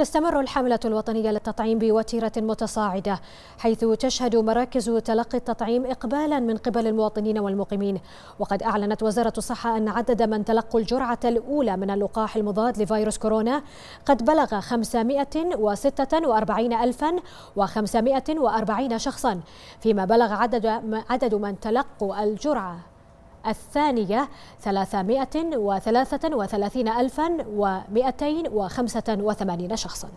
تستمر الحملة الوطنية للتطعيم بوتيرة متصاعدة حيث تشهد مراكز تلقي التطعيم إقبالا من قبل المواطنين والمقيمين وقد أعلنت وزارة الصحة أن عدد من تلقوا الجرعة الأولى من اللقاح المضاد لفيروس كورونا قد بلغ 546540 شخصا فيما بلغ عدد عدد من تلقوا الجرعة الثانية 333,285 شخصاً